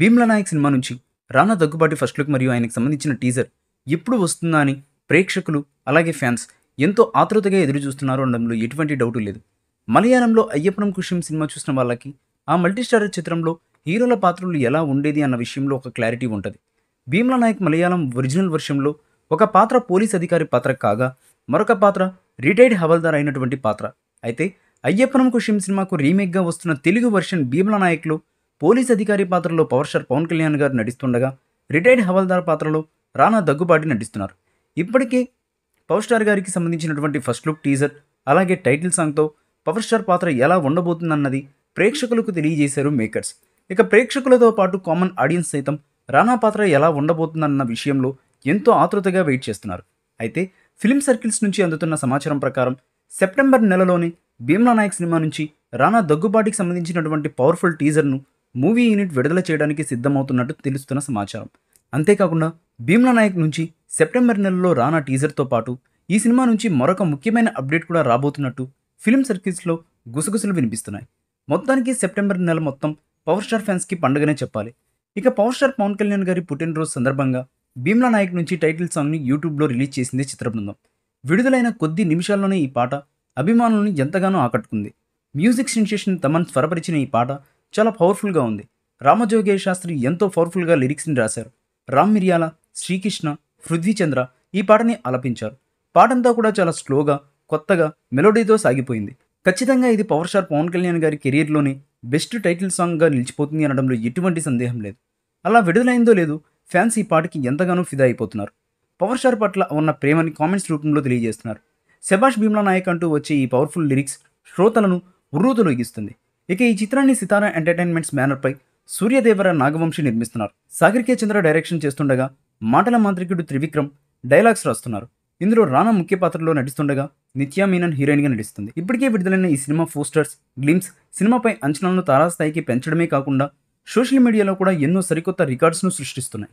Bheemla Naik cinema నుంచి రానా Daggubati first look మరియు ఆయనకు సంబంధించిన టీజర్ ఎప్పుడు వస్తుందా అని ప్రేక్షకులు అలాగే ఫ్యాన్స్ ఎంతో ఆతృతగా ఎదురు చూస్తున్నారు అనడంలో ఎటువంటి డౌటు లేదు మలయాళంలో అయ్యప్పనం కుషం సినిమా చూసిన వాళ్ళకి ఆ మల్టీస్టార్ చిత్రంలో హీరోల పాత్రలు ఎలా ఉండేది అన్న విషయంలో ఒక క్లారిటీ ఉంటుంది భీమ్లా నాయక్ మలయాళం ఒరిజినల్ వర్షంలో ఒక పాత్ర పోలీస్ అధికారి పాత్ర కాగా మరొక పాత్ర రిటైర్డ్ హవల్దార్ అయినటువంటి పాత్ర అయితే అయ్యప్పనం కుషిం సినిమాకు రీమేక్గా వస్తున్న తెలుగు వర్షన్ భీమ్లా నాయక్లో పోలీస్ అధికారి పాత్రలో పవర్ స్టార్ పవన్ కళ్యాణ్ గారు నటిస్తుండగా రిటైర్డ్ హవల్దార్ పాత్రలో రానా దగ్గుబాటి నటిస్తున్నారు ఇప్పటికే పవర్ స్టార్ గారికి సంబంధించినటువంటి ఫస్ట్ లుక్ టీజర్ అలాగే టైటిల్ సాంగ్తో పవర్ స్టార్ పాత్ర ఎలా ఉండబోతుందన్నది ప్రేక్షకులకు తెలియజేశారు మేకర్స్ ఇక ప్రేక్షకులతో పాటు కామన్ ఆడియన్స్ సైతం రానా పాత్ర ఎలా ఉండబోతుందన్న విషయంలో ఎంతో ఆతృతగా వెయిట్ చేస్తున్నారు అయితే ఫిలిం సర్కిల్స్ నుంచి అందుతున్న సమాచారం ప్రకారం సెప్టెంబర్ నెలలోనే భీమ్లా నాయక్ సినిమా నుంచి రానా దగ్గుబాటికి సంబంధించినటువంటి పవర్ఫుల్ టీజర్ను మూవీ యూనిట్ విడుదల చేయడానికి సిద్ధమవుతున్నట్టు తెలుస్తున్న సమాచారం అంతేకాకుండా భీమ్లా నాయక్ నుంచి సెప్టెంబర్ నెలలో రానా టీజర్తో పాటు ఈ సినిమా నుంచి మరొక ముఖ్యమైన అప్డేట్ కూడా రాబోతున్నట్టు ఫిల్మ్ సర్కిల్స్లో గుసగుసలు వినిపిస్తున్నాయి మొత్తానికి సెప్టెంబర్ నెల మొత్తం పవర్ స్టార్ ఫ్యాన్స్కి పండుగనే చెప్పాలి ఇక పవర్ స్టార్ పవన్ కళ్యాణ్ గారి పుట్టినరోజు సందర్భంగా భీమ్లా నాయక్ నుంచి టైటిల్ సాంగ్ని యూట్యూబ్లో రిలీజ్ చేసింది చిత్రబృందం విడుదలైన కొద్ది నిమిషాల్లోనే ఈ పాట అభిమానులను ఎంతగానో ఆకట్టుకుంది మ్యూజిక్ సెన్సేషన్ తమన్ స్వరపరిచిన ఈ పాట చాలా పవర్ఫుల్గా ఉంది రామజోగే శాస్త్రి ఎంతో పవర్ఫుల్గా లిరిక్స్ని రాశారు రామ్ మిర్యాల శ్రీకృష్ణ పృథ్వీచంద్ర ఈ పాటని ఆలపించారు పాటంతా కూడా చాలా స్లోగా కొత్తగా మెలోడీతో సాగిపోయింది ఖచ్చితంగా ఇది పవర్ స్టార్ పవన్ కళ్యాణ్ గారి కెరీర్లోనే బెస్ట్ టైటిల్ సాంగ్గా నిలిచిపోతుంది అనడంలో ఎటువంటి సందేహం లేదు అలా విడుదలైందో లేదు ఫ్యాన్స్ ఈ పాటకి ఎంతగానో ఫిదా అయిపోతున్నారు పవర్ స్టార్ పట్ల ఉన్న ప్రేమని కామెంట్స్ రూపంలో తెలియజేస్తున్నారు సెబాష్ భీమ్లా నాయక్ అంటూ వచ్చే ఈ పవర్ఫుల్ లిరిక్స్ శ్రోతలను ఉర్రూతలోగిస్తుంది ఇక ఈ చిత్రాన్ని సితారా ఎంటర్టైన్మెంట్స్ బ్యానర్పై సూర్యదేవర నాగవంశి నిర్మిస్తున్నారు సాగర్ కే చంద్ర డైరెక్షన్ చేస్తుండగా మాటల మాంత్రికుడు త్రివిక్రమ్ డైలాగ్స్ రాస్తున్నారు ఇందులో రానా ముఖ్య పాత్రలో నటిస్తుండగా నిత్యా మీనన్ హీరోయిన్గా నటిస్తుంది ఇప్పటికే విడుదలైన ఈ సినిమా పోస్టర్స్ గ్లిమ్స్ సినిమాపై అంచనాలను తారాస్థాయికి పెంచడమే కాకుండా సోషల్ మీడియాలో కూడా ఎన్నో సరికొత్త రికార్డ్స్ను సృష్టిస్తున్నాయి